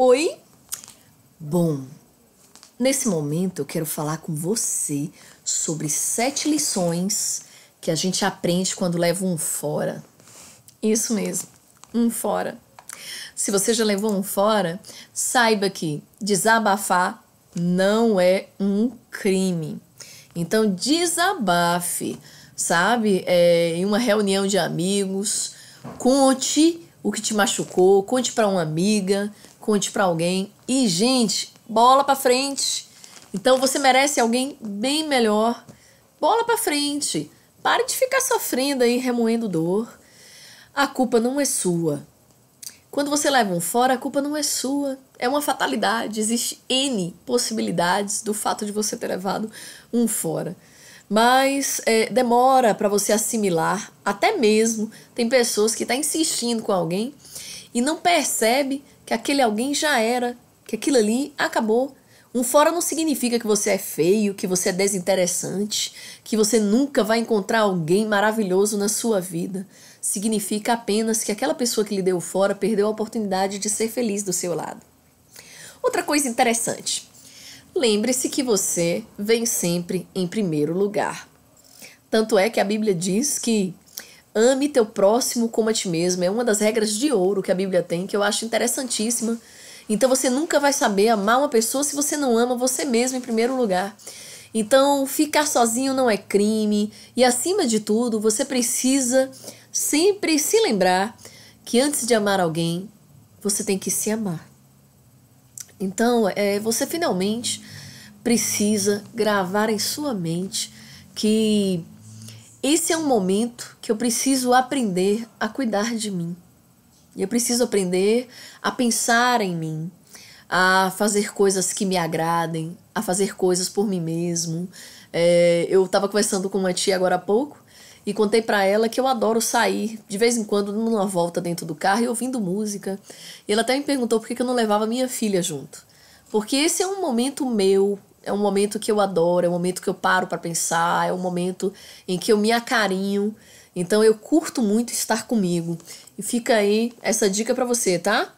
Oi? Bom, nesse momento eu quero falar com você sobre sete lições que a gente aprende quando leva um fora. Isso mesmo, um fora. Se você já levou um fora, saiba que desabafar não é um crime. Então, desabafe, sabe? É, em uma reunião de amigos, conte o que te machucou, conte para uma amiga, conte para alguém. E, gente, bola para frente. Então você merece alguém bem melhor. Bola para frente. Pare de ficar sofrendo aí, remoendo dor. A culpa não é sua. Quando você leva um fora, a culpa não é sua. É uma fatalidade. Existe N possibilidades do fato de você ter levado um fora. Mas é, demora para você assimilar. Até mesmo tem pessoas que estão tá insistindo com alguém e não percebe que aquele alguém já era, que aquilo ali acabou. Um fora não significa que você é feio, que você é desinteressante, que você nunca vai encontrar alguém maravilhoso na sua vida. Significa apenas que aquela pessoa que lhe deu fora perdeu a oportunidade de ser feliz do seu lado. Outra coisa interessante. Lembre-se que você vem sempre em primeiro lugar. Tanto é que a Bíblia diz que Ame teu próximo como a ti mesmo. É uma das regras de ouro que a Bíblia tem, que eu acho interessantíssima. Então você nunca vai saber amar uma pessoa se você não ama você mesmo em primeiro lugar. Então, ficar sozinho não é crime. E acima de tudo, você precisa sempre se lembrar que antes de amar alguém, você tem que se amar. Então, é, você finalmente precisa gravar em sua mente que esse é um momento que eu preciso aprender a cuidar de mim. E eu preciso aprender a pensar em mim, a fazer coisas que me agradem, a fazer coisas por mim mesmo. É, eu estava conversando com uma tia agora há pouco e contei para ela que eu adoro sair de vez em quando numa volta dentro do carro e ouvindo música. E ela até me perguntou por que eu não levava minha filha junto. Porque esse é um momento meu é um momento que eu adoro, é um momento que eu paro para pensar, é um momento em que eu me acarinho. Então eu curto muito estar comigo. E fica aí essa dica para você, tá?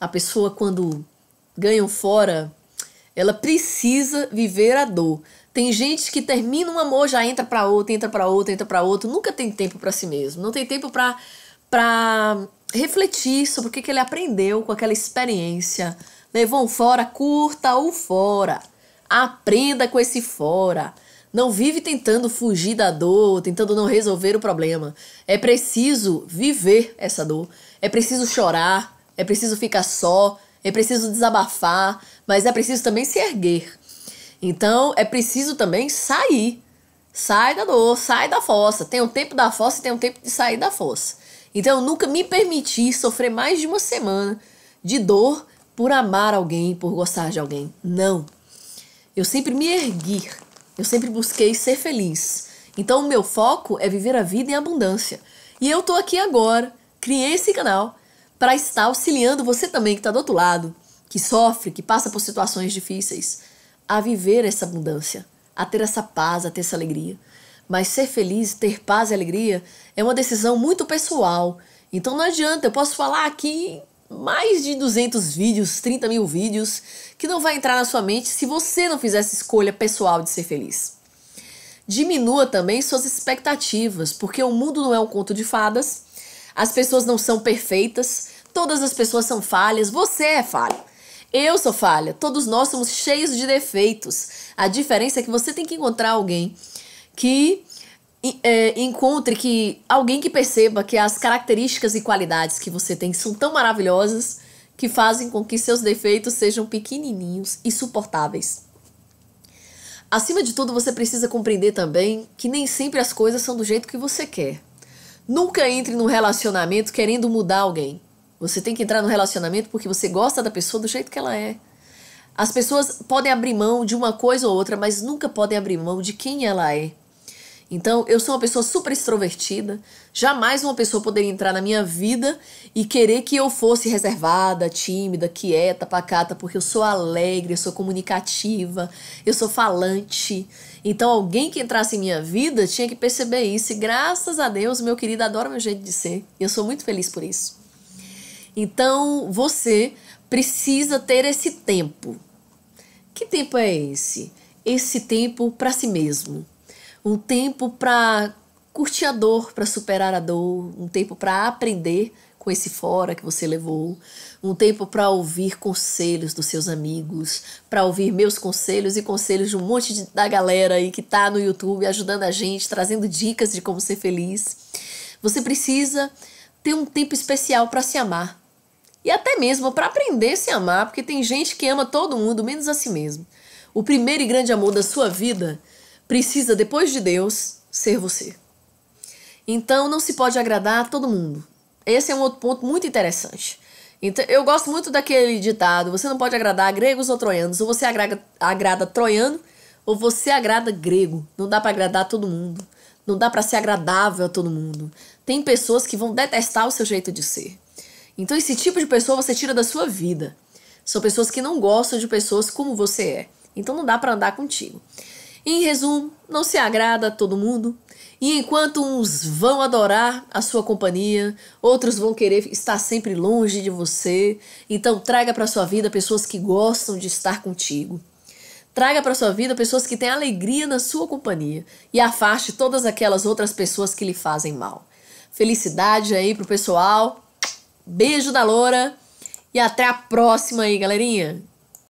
A pessoa quando ganham fora, ela precisa viver a dor. Tem gente que termina um amor, já entra para outro, entra para outro, entra para outro, nunca tem tempo para si mesmo. Não tem tempo para para refletir sobre o que, que ele aprendeu com aquela experiência. Levou um fora, curta ou fora. Aprenda com esse fora. Não vive tentando fugir da dor, tentando não resolver o problema. É preciso viver essa dor. É preciso chorar, é preciso ficar só, é preciso desabafar, mas é preciso também se erguer. Então, é preciso também sair. Sai da dor, sai da fossa. Tem um tempo da fossa e tem um tempo de sair da fossa. Então, eu nunca me permiti sofrer mais de uma semana de dor por amar alguém, por gostar de alguém. Não. Eu sempre me ergui, eu sempre busquei ser feliz. Então o meu foco é viver a vida em abundância. E eu tô aqui agora, criei esse canal para estar auxiliando você também que está do outro lado, que sofre, que passa por situações difíceis, a viver essa abundância, a ter essa paz, a ter essa alegria. Mas ser feliz, ter paz e alegria é uma decisão muito pessoal. Então não adianta, eu posso falar aqui mais de 200 vídeos, 30 mil vídeos, que não vai entrar na sua mente se você não fizer essa escolha pessoal de ser feliz. Diminua também suas expectativas, porque o mundo não é um conto de fadas, as pessoas não são perfeitas, todas as pessoas são falhas, você é falha. Eu sou falha, todos nós somos cheios de defeitos. A diferença é que você tem que encontrar alguém que é, encontre que alguém que perceba que as características e qualidades que você tem são tão maravilhosas que fazem com que seus defeitos sejam pequenininhos e suportáveis. Acima de tudo, você precisa compreender também que nem sempre as coisas são do jeito que você quer. Nunca entre num relacionamento querendo mudar alguém. Você tem que entrar no relacionamento porque você gosta da pessoa do jeito que ela é. As pessoas podem abrir mão de uma coisa ou outra, mas nunca podem abrir mão de quem ela é. Então, eu sou uma pessoa super extrovertida. Jamais uma pessoa poderia entrar na minha vida e querer que eu fosse reservada, tímida, quieta, pacata, porque eu sou alegre, eu sou comunicativa, eu sou falante. Então, alguém que entrasse em minha vida tinha que perceber isso. E graças a Deus, meu querido adora meu jeito de ser. E eu sou muito feliz por isso. Então, você precisa ter esse tempo. Que tempo é esse? Esse tempo para si mesmo um tempo para curtir a dor, para superar a dor, um tempo para aprender com esse fora que você levou, um tempo para ouvir conselhos dos seus amigos, para ouvir meus conselhos e conselhos de um monte de, da galera aí que tá no YouTube ajudando a gente, trazendo dicas de como ser feliz. Você precisa ter um tempo especial para se amar. E até mesmo para aprender a se amar, porque tem gente que ama todo mundo, menos a si mesmo. O primeiro e grande amor da sua vida precisa, depois de Deus, ser você. Então não se pode agradar a todo mundo. Esse é um outro ponto muito interessante. Então, eu gosto muito daquele ditado: você não pode agradar gregos ou troianos. Ou você agrada, agrada troiano, ou você agrada grego. Não dá para agradar todo mundo. Não dá para ser agradável a todo mundo. Tem pessoas que vão detestar o seu jeito de ser. Então, esse tipo de pessoa você tira da sua vida. São pessoas que não gostam de pessoas como você é. Então, não dá para andar contigo. Em resumo, não se agrada a todo mundo. E enquanto uns vão adorar a sua companhia, outros vão querer estar sempre longe de você. Então traga para sua vida pessoas que gostam de estar contigo. Traga para sua vida pessoas que têm alegria na sua companhia e afaste todas aquelas outras pessoas que lhe fazem mal. Felicidade aí pro pessoal. Beijo da loura e até a próxima aí, galerinha.